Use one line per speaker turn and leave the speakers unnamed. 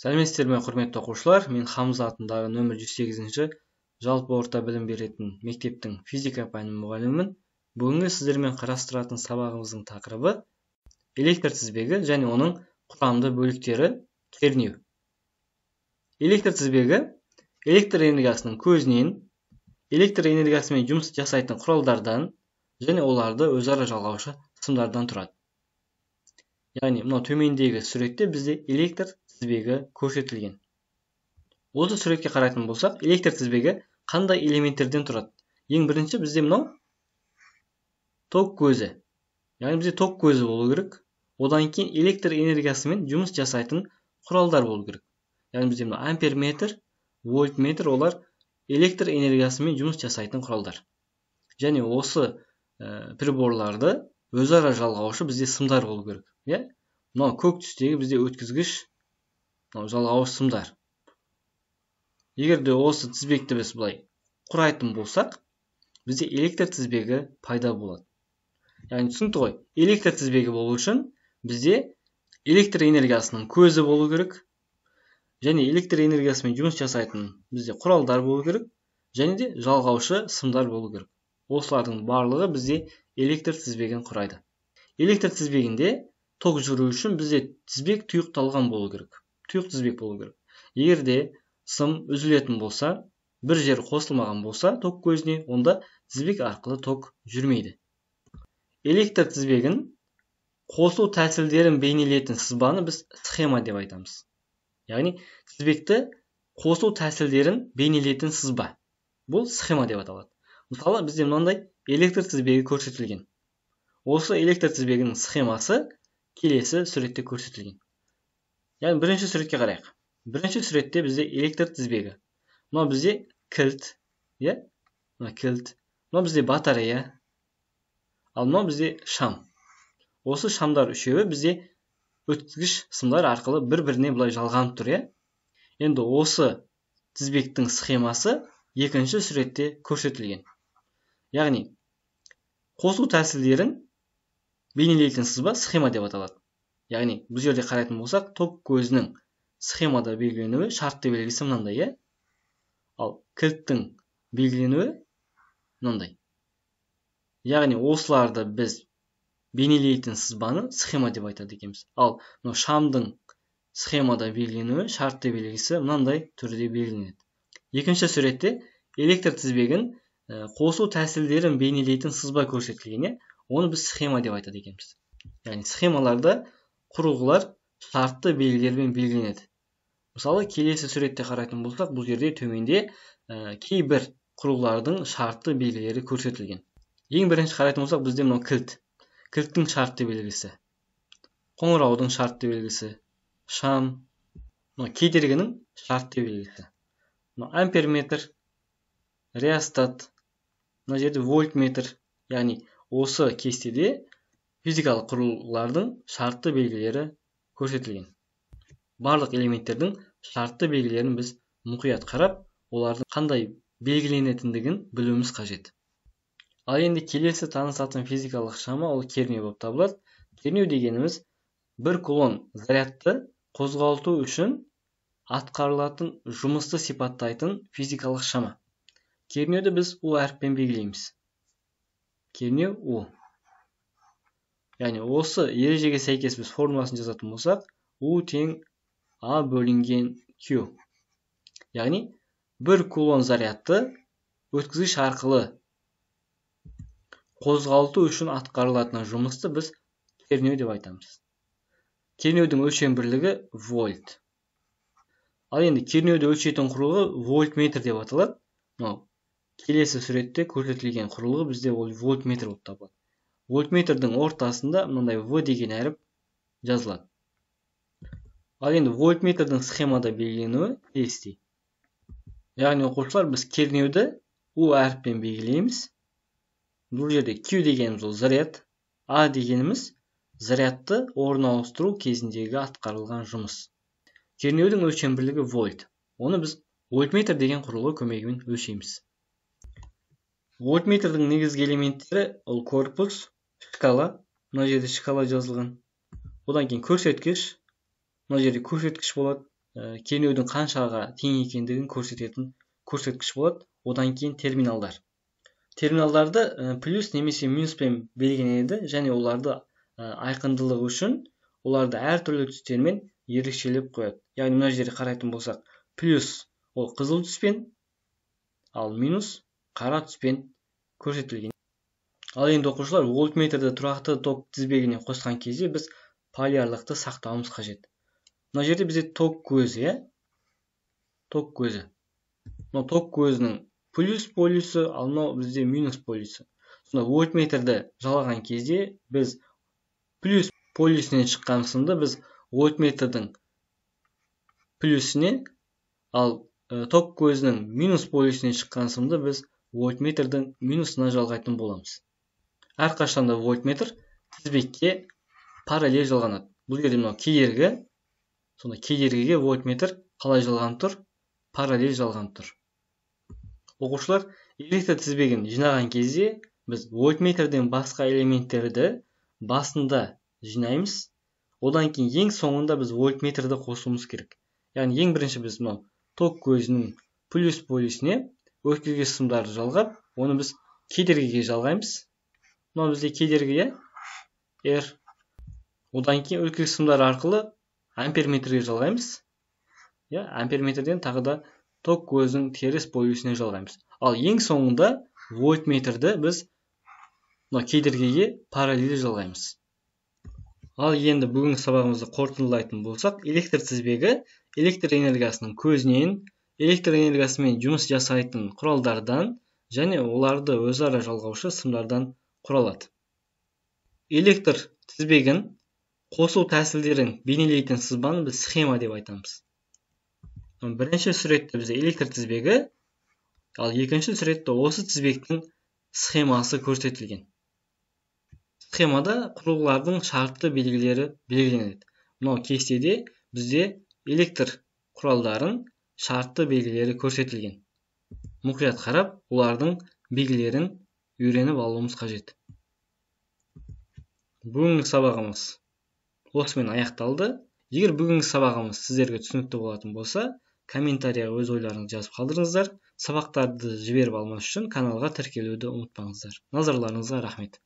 сәлеметсіздер ме құрметті оқушылар мен хамза атындағы нөмір жүз сегізінші жалпы орта білім беретін мектептің физика пәнінің мұғалімімін бүгінгі сіздермен қарастыратын сабағымыздың тақырыбы электр тізбегі және оның құрамды бөліктері кернеу электр тізбегі электр энергиясының көзінен электр энергиясымен жұмыс жасайтын құралдардан және оларды өзара жалғаушы сымдардан тұрады яғни мынау төмендегі суретте бізде электр тізбегі көрсетілген осы суретке қарайтын болсақ электр тізбегі қандай элементтерден тұрады ең бірінші бізде мынау ток көзі яғни бізде ток көзі болу керек одан кейін электр энергиясымен жұмыс жасайтын құралдар болу керек яғни бізде мына амперметр вольтметр олар электр энергиясымен жұмыс жасайтын құралдар және осы э, приборларды өзара жалғаушы бізде сымдар болу керек иә мынау көк түстегі бізде өткізгіш мынау сымдар егер де осы тізбекті біз былай құрайтын болсақ бізде электр тізбегі пайда болады яғни түсінікті ғой электр тізбегі болу үшін бізде электр энергиясының көзі болу керек және электр энергиясымен жұмыс жасайтын бізде құралдар болу керек және де жалғаушы сымдар болу керек осылардың барлығы бізде электр тізбегін құрайды электр тізбегінде ток жүру үшін бізде тізбек тұйықталған болу керек тұйық тізбек болу керек егер де сым үзілетін болса бір жер қосылмаған болса ток көзіне онда тізбек арқылы ток жүрмейді электр тізбегін қосу тәсілдерін бейнелейтін сызбаны біз схема деп айтамыз яғни тізбекті қосу тәсілдерін бейнелейтін сызба бұл схема деп аталады мысалы бізде мынандай электр тізбегі көрсетілген осы электр тізбегінің схемасы келесі суретте көрсетілген яғни бірінші суретке қарайық бірінші суретте бізде электр тізбегі мынау бізде кілт иә мына кілт мынау бізде батарея ал мынау бізде шам осы шамдар үшеуі бізде өткізгіш сымдар арқылы бір біріне былай жалғанып тұр иә енді осы тізбектің схемасы екінші суретте көрсетілген яғни қосу тәсілдерін бейнелейтін сызба схема деп аталады яғни бұл жерде қарайтын болсақ топ көзінің схемада белгіленуі шартты белгісі мынандай иә ал кілттің белгіленуі мынандай яғни осыларды біз бейнелейтін сызбаны схема деп айтады екенбіз ал мынау шамдың схемада белгіленуі шартты белгісі мынандай түрде белгіленеді екінші суретте электр тізбегін қосу тәсілдерін бейнелейтін сызба көрсетілген иә оны біз схема деп айтады екенбіз яғни схемаларда құрылғылар шартты белгілермен белгіленеді мысалы келесі суретте қарайтын болсақ бұл жерде төменде ә, кейбір құрылғылардың шартты белгілері көрсетілген ең бірінші қарайтын болсақ бізде мынау кілт кілттің шартты белгісі қоңыраудың шартты белгісі шам мынау кедергінің шартты белгісі амперметр реостат мына жерде вольтметр яғни осы кестеде физикалық құрылғылардың шартты белгілері көрсетілген барлық элементтердің шартты белгілерін біз мұқият қарап олардың қандай белгіленетіндігін білуіміз қажет ал енді келесі танысатын физикалық шама ол кернеу болып табылады кернеу дегеніміз бір кулон зарядты қозғалту үшін атқарылатын жұмысты сипаттайтын физикалық шама кернеуді біз у әріппен белгілейміз кернеу у яғни осы ережеге сәйкес біз формуласын жазатын болсақ у тең а бөлінген q яғни бір кулон зарядты өткізгіш арқылы қозғалту үшін атқарылатын жұмысты біз кернеу деп айтамыз кернеудің өлшем бірлігі вольт ал енді кернеуді өлшейтін құрылғы вольтметр деп аталады келесі суретте көрсетілген құрылғы бізде ол вольтметр болып табылады вольтметрдің ортасында мынандай в деген әріп жазылады ал енді вольтметрдің схемада белгіленуі тиістей яғни оқушылар біз кернеуді у әріппен белгілейміз бұл жерде q дегеніміз ол заряд а дегеніміз зарядты орын ауыстыру кезіндегі атқарылған жұмыс кернеудің өлшем бірлігі вольт оны біз вольтметр деген құрылғы көмегімен өлшейміз вольтметрдің негізгі элементтері ол корпус шкала мына жерде шкала жазылған одан кейін көрсеткіш мына жерде көрсеткіш болады ә, қаншаға тең екендігін көрсететін көрсеткіш болады одан кейін терминалдар терминалдарды э, плюс немесе минуспен белгіленеді және оларды ә, айқындылығы үшін оларды әртүрлі түстермен ерекшелеп қояды яғни мына жерде қарайтын болсақ плюс ол қызыл түспен ал минус қара түспен көрсетілген ал енді оқушылар вольтметрді тұрақты ток тізбегіне қосқан кезде біз полярлықты сақтауымыз қажет мына жерде бізде ток көзі иә ток көзі мынау ток көзінің плюс полюсі ал мынау бізде минус полюсі сонда вольтметрді жалаған кезде біз плюс полюсінен шыққан сымды біз вольтметрдің плюсіне ал ә, э, ток көзінің минус полюсінен шыққан сымды біз вольтметрдің минусына жалғайтын боламыз әрқашан вольтметр тізбекке параллель жалғанады бұл жерде мынау кедергі сонда кедергіге вольтметр қалай жалғанып тұр параллель жалғанып тұр оқушылар электр тізбегін жинаған кезде біз вольтметрден басқа элементтерді басында жинаймыз одан кейін ең соңында біз вольтметрді қосуымыз керек яғни ең бірінші біз мынау ток көзінің плюс полюсіне өткізгіш сымдарды жалғап оны біз кедергіге жалғаймыз мынау бізде кедергі иә р одан кейін үлкен сымдар арқылы амперметрге жалғаймыз иә амперметрден тағы да ток көзінің теріс полюсіне жалғаймыз ал ең соңында вольтметрді біз мына кедергіге параллель жалғаймыз ал енді бүгінгі сабағымызды қорытындылайтын болсақ электр тізбегі электр энергиясының көзінен электр энергиясымен жұмыс жасайтын құралдардан және оларды өзара жалғаушы сымдардан құралады электр тізбегін қосу тәсілдерін бейнелейтін сызбаны біз схема деп айтамыз бірінші суретте бізде электр тізбегі ал екінші суретте осы тізбектің схемасы көрсетілген схемада құрылғылардың шартты белгілері белгіленеді мынау кестеде бізде электр құралдарын шартты белгілері көрсетілген мұқият қарап олардың белгілерін үйреніп алуымыз қажет бүгінгі сабағымыз осымен аяқталды егер бүгінгі сабағымыз сіздерге түсінікті болатын болса комментарияға өз ойларыңызды жазып қалдырыңыздар сабақтарды жіберіп алмас үшін каналға тіркелуді ұмытпаңыздар назарларыңызға рахмет